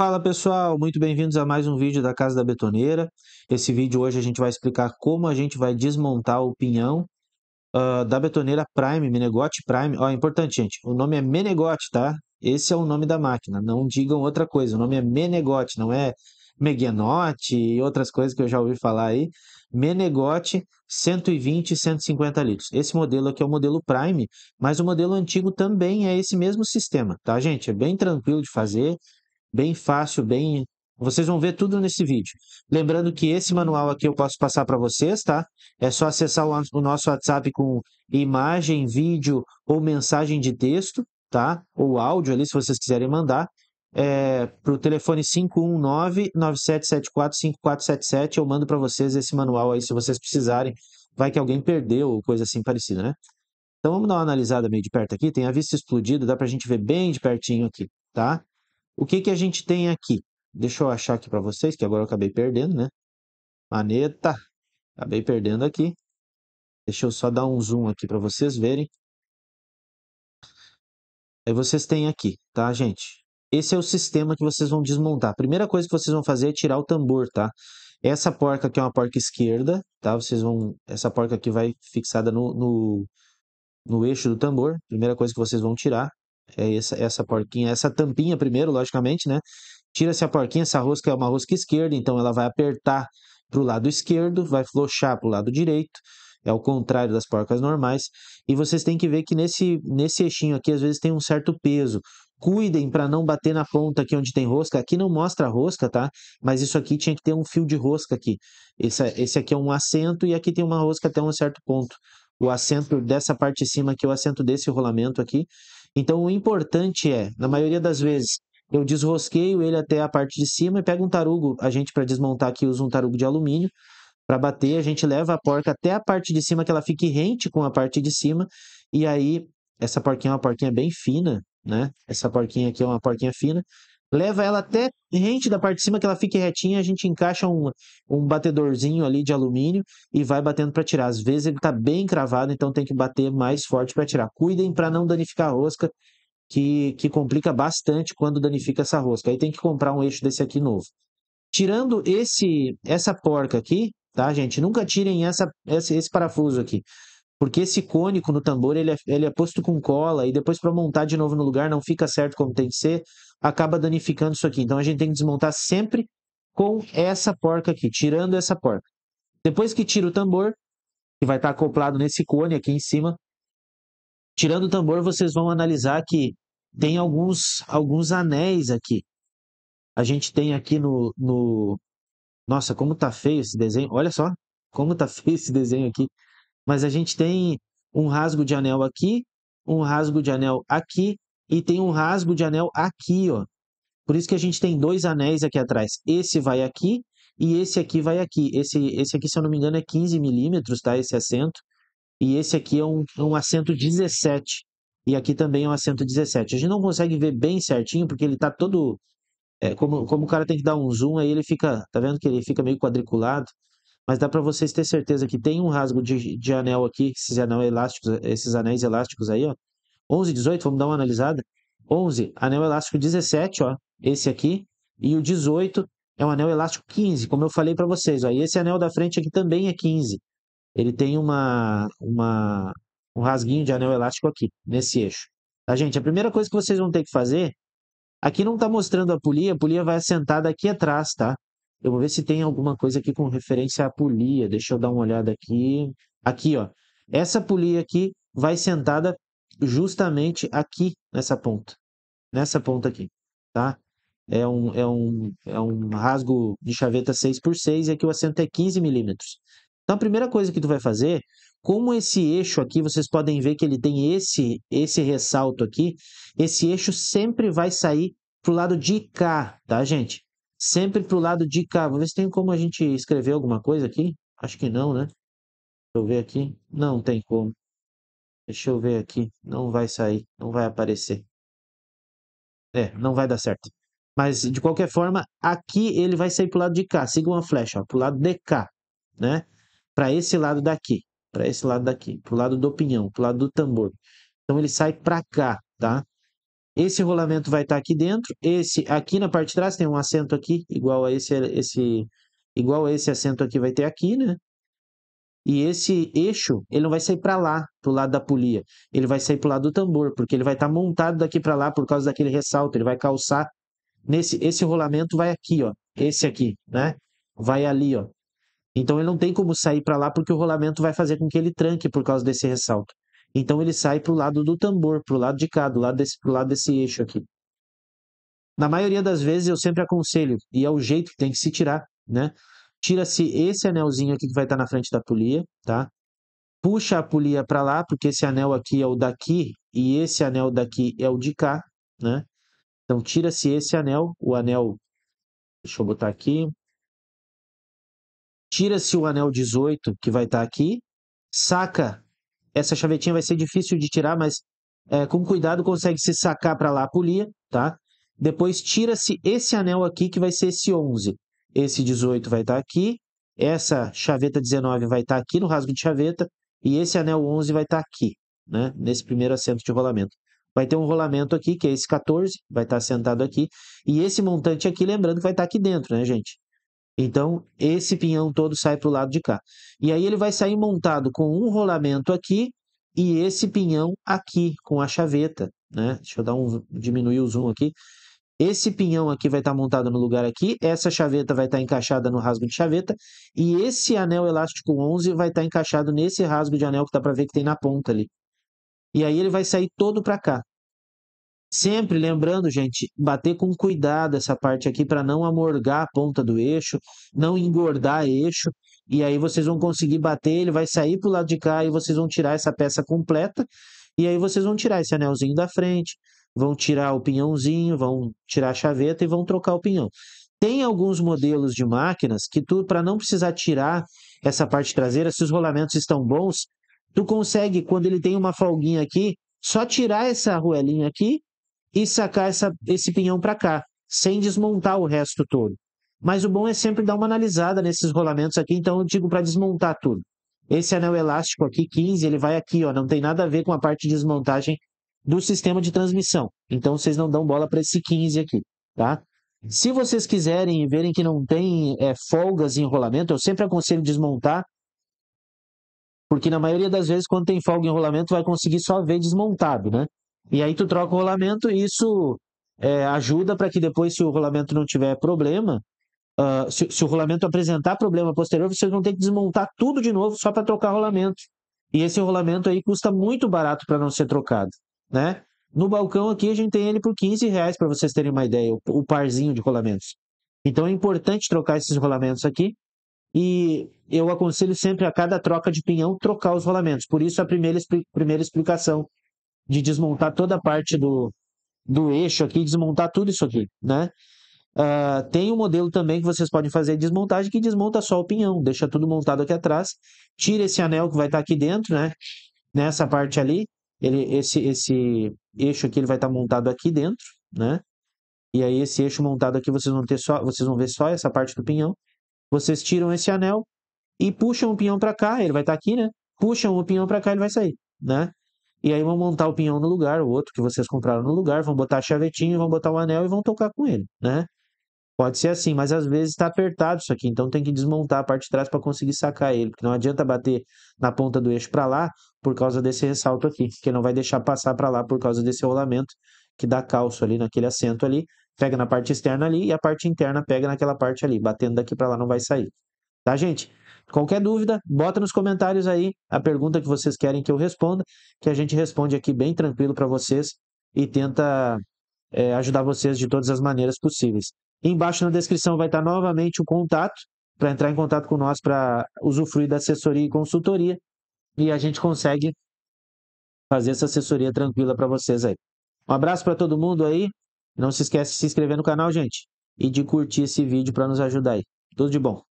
Fala pessoal, muito bem-vindos a mais um vídeo da Casa da Betoneira. Esse vídeo hoje a gente vai explicar como a gente vai desmontar o pinhão uh, ah, da betoneira Prime, Menegote Prime. Ó, oh, importante gente, o nome é Menegote, tá? Esse é o nome da máquina, não digam outra coisa, o nome é Menegote, não é Meguenote e outras coisas que eu já ouvi falar aí. Menegote 120 e 150 litros. Esse modelo aqui é o modelo Prime, mas o modelo antigo também é esse mesmo sistema, tá gente? É bem tranquilo de fazer, bem fácil, bem. Vocês vão ver tudo nesse vídeo. Lembrando que esse manual aqui eu posso passar para vocês, tá? É só acessar o nosso WhatsApp com imagem, vídeo ou mensagem de texto, tá? Ou áudio ali, se vocês quiserem mandar. É, para o telefone 519-9774-5477. Eu mando para vocês esse manual aí, se vocês precisarem. Vai que alguém perdeu ou coisa assim parecida, né? Então vamos dar uma analisada meio de perto aqui. Tem a vista explodida, dá para a gente ver bem de pertinho aqui, tá? O que, que a gente tem aqui? Deixa eu achar aqui para vocês, que agora eu acabei perdendo, né? Maneta, acabei perdendo aqui. Deixa eu só dar um zoom aqui para vocês verem. Aí vocês têm aqui, tá, gente? Esse é o sistema que vocês vão desmontar. A primeira coisa que vocês vão fazer é tirar o tambor, tá? Essa porca aqui é uma porca esquerda, tá? Vocês vão... Essa porca aqui vai fixada no, no, no eixo do tambor. Primeira coisa que vocês vão tirar é essa, essa porquinha, essa tampinha primeiro, logicamente, né? Tira-se a porquinha, essa rosca é uma rosca esquerda, então ela vai apertar para o lado esquerdo, vai flochar para o lado direito, é o contrário das porcas normais. E vocês têm que ver que nesse, nesse eixinho aqui, às vezes tem um certo peso. Cuidem para não bater na ponta aqui onde tem rosca. Aqui não mostra a rosca, tá? Mas isso aqui tinha que ter um fio de rosca aqui. Esse, esse aqui é um assento e aqui tem uma rosca até um certo ponto. O assento dessa parte de cima aqui, o assento desse rolamento aqui. Então o importante é, na maioria das vezes, eu desrosqueio ele até a parte de cima e pego um tarugo. A gente, para desmontar aqui, usa um tarugo de alumínio. Para bater, a gente leva a porca até a parte de cima, que ela fique rente com a parte de cima. E aí, essa porquinha é uma porquinha bem fina, né? Essa porquinha aqui é uma porquinha fina leva ela até rente da parte de cima, que ela fique retinha, a gente encaixa um, um batedorzinho ali de alumínio e vai batendo para tirar. Às vezes ele está bem cravado, então tem que bater mais forte para tirar. Cuidem para não danificar a rosca, que, que complica bastante quando danifica essa rosca. Aí tem que comprar um eixo desse aqui novo. Tirando esse essa porca aqui, tá, gente? Nunca tirem essa, esse, esse parafuso aqui. Porque esse cônico no tambor, ele é, ele é posto com cola e depois para montar de novo no lugar não fica certo como tem que ser, acaba danificando isso aqui. Então a gente tem que desmontar sempre com essa porca aqui, tirando essa porca. Depois que tira o tambor, que vai estar tá acoplado nesse cone aqui em cima, tirando o tambor, vocês vão analisar que tem alguns, alguns anéis aqui. A gente tem aqui no, no... Nossa, como tá feio esse desenho. Olha só como tá feio esse desenho aqui. Mas a gente tem um rasgo de anel aqui, um rasgo de anel aqui e tem um rasgo de anel aqui, ó. Por isso que a gente tem dois anéis aqui atrás. Esse vai aqui e esse aqui vai aqui. Esse, esse aqui, se eu não me engano, é 15 milímetros, tá? Esse assento. E esse aqui é um, é um assento 17. E aqui também é um assento 17. A gente não consegue ver bem certinho, porque ele tá todo... É, como, como o cara tem que dar um zoom, aí ele fica... Tá vendo que ele fica meio quadriculado? mas dá para vocês ter certeza que tem um rasgo de, de anel aqui, esses anel elásticos, esses anéis elásticos aí, ó. 11, 18, vamos dar uma analisada. 11, anel elástico 17, ó, esse aqui, e o 18 é um anel elástico 15, como eu falei para vocês, ó. E esse anel da frente aqui também é 15. Ele tem uma, uma um rasguinho de anel elástico aqui, nesse eixo. Tá, gente? A primeira coisa que vocês vão ter que fazer Aqui não está mostrando a polia, a polia vai assentada aqui atrás, tá? Eu vou ver se tem alguma coisa aqui com referência à polia. Deixa eu dar uma olhada aqui. Aqui, ó. Essa polia aqui vai sentada justamente aqui nessa ponta. Nessa ponta aqui, tá? É um, é um, é um rasgo de chaveta 6x6 e aqui o assento é 15 milímetros. Então, a primeira coisa que tu vai fazer, como esse eixo aqui, vocês podem ver que ele tem esse, esse ressalto aqui, esse eixo sempre vai sair pro lado de cá, tá, gente? Sempre para o lado de cá. Vamos ver se tem como a gente escrever alguma coisa aqui. Acho que não, né? Deixa eu ver aqui. Não tem como. Deixa eu ver aqui. Não vai sair. Não vai aparecer. É, não vai dar certo. Mas, de qualquer forma, aqui ele vai sair para o lado de cá. Siga uma flecha, para o lado de cá, né? Para esse lado daqui. Para esse lado daqui. Para o lado do pinhão, para o lado do tambor. Então, ele sai para cá, tá? Esse rolamento vai estar tá aqui dentro, esse aqui na parte de trás tem um assento aqui, igual a esse, esse igual a esse assento aqui vai ter aqui, né? E esse eixo, ele não vai sair para lá, o lado da polia. Ele vai sair para o lado do tambor, porque ele vai estar tá montado daqui para lá por causa daquele ressalto. Ele vai calçar nesse esse rolamento vai aqui, ó. Esse aqui, né? Vai ali, ó. Então ele não tem como sair para lá porque o rolamento vai fazer com que ele tranque por causa desse ressalto. Então ele sai para o lado do tambor, para o lado de cá, do lado desse, pro lado desse eixo aqui. Na maioria das vezes eu sempre aconselho, e é o jeito que tem que se tirar, né? Tira-se esse anelzinho aqui que vai estar tá na frente da polia, tá? Puxa a polia para lá, porque esse anel aqui é o daqui e esse anel daqui é o de cá, né? Então tira-se esse anel, o anel, deixa eu botar aqui, tira-se o anel 18 que vai estar tá aqui, saca essa chavetinha vai ser difícil de tirar, mas é, com cuidado consegue se sacar para lá a polia, tá? Depois tira-se esse anel aqui, que vai ser esse 11. Esse 18 vai estar tá aqui, essa chaveta 19 vai estar tá aqui no rasgo de chaveta, e esse anel 11 vai estar tá aqui, né? Nesse primeiro assento de rolamento. Vai ter um rolamento aqui, que é esse 14, vai estar tá sentado aqui. E esse montante aqui, lembrando que vai estar tá aqui dentro, né, gente? Então, esse pinhão todo sai para o lado de cá. E aí ele vai sair montado com um rolamento aqui e esse pinhão aqui com a chaveta, né? Deixa eu dar um diminuir o zoom aqui. Esse pinhão aqui vai estar tá montado no lugar aqui, essa chaveta vai estar tá encaixada no rasgo de chaveta e esse anel elástico 11 vai estar tá encaixado nesse rasgo de anel que dá para ver que tem na ponta ali. E aí ele vai sair todo para cá. Sempre lembrando, gente, bater com cuidado essa parte aqui para não amorgar a ponta do eixo, não engordar eixo, e aí vocês vão conseguir bater, ele vai sair para o lado de cá e vocês vão tirar essa peça completa, e aí vocês vão tirar esse anelzinho da frente, vão tirar o pinhãozinho, vão tirar a chaveta e vão trocar o pinhão. Tem alguns modelos de máquinas que tu, para não precisar tirar essa parte traseira, se os rolamentos estão bons, tu consegue, quando ele tem uma folguinha aqui, só tirar essa arruelinha aqui e sacar essa, esse pinhão para cá, sem desmontar o resto todo. Mas o bom é sempre dar uma analisada nesses rolamentos aqui, então eu digo para desmontar tudo. Esse anel elástico aqui, 15, ele vai aqui, ó, não tem nada a ver com a parte de desmontagem do sistema de transmissão. Então vocês não dão bola para esse 15 aqui, tá? Se vocês quiserem e verem que não tem é, folgas em rolamento, eu sempre aconselho desmontar, porque na maioria das vezes, quando tem folga em rolamento, vai conseguir só ver desmontado, né? E aí tu troca o rolamento e isso é, ajuda para que depois, se o rolamento não tiver problema, uh, se, se, o rolamento apresentar problema posterior, vocês não ter que desmontar tudo de novo só para trocar rolamento. E esse rolamento aí custa muito barato para não ser trocado, né? No balcão aqui a gente tem ele por 15 reais para vocês terem uma ideia, o, o parzinho de rolamentos. Então é importante trocar esses rolamentos aqui e eu aconselho sempre a cada troca de pinhão trocar os rolamentos. Por isso a primeira, primeira explicação de desmontar toda a parte do, do eixo aqui, desmontar tudo isso aqui, né? Uh, tem um modelo também que vocês podem fazer a desmontagem que desmonta só o pinhão, deixa tudo montado aqui atrás, tira esse anel que vai estar tá aqui dentro, né? Nessa parte ali, ele, esse, esse eixo aqui ele vai estar tá montado aqui dentro, né? E aí esse eixo montado aqui vocês vão ter só, vocês vão ver só essa parte do pinhão. Vocês tiram esse anel e puxam o pinhão para cá, ele vai estar tá aqui, né? Puxam o pinhão para cá, ele vai sair, né? E aí vão montar o pinhão no lugar, o outro que vocês compraram no lugar, vão botar chavetinho, vão botar o anel e vão tocar com ele, né? Pode ser assim, mas às vezes está apertado isso aqui, então tem que desmontar a parte de trás para conseguir sacar ele, porque não adianta bater na ponta do eixo para lá por causa desse ressalto aqui, que não vai deixar passar para lá por causa desse rolamento que dá calço ali naquele assento ali, pega na parte externa ali e a parte interna pega naquela parte ali, batendo daqui para lá não vai sair. Tá, gente? Qualquer dúvida, bota nos comentários aí a pergunta que vocês querem que eu responda, que a gente responde aqui bem tranquilo para vocês e tenta é, ajudar vocês de todas as maneiras possíveis. Embaixo na descrição vai estar novamente o contato para entrar em contato com nós para usufruir da assessoria e consultoria e a gente consegue fazer essa assessoria tranquila para vocês aí. Um abraço para todo mundo aí. Não se esquece de se inscrever no canal, gente, e de curtir esse vídeo para nos ajudar aí. Tudo de bom.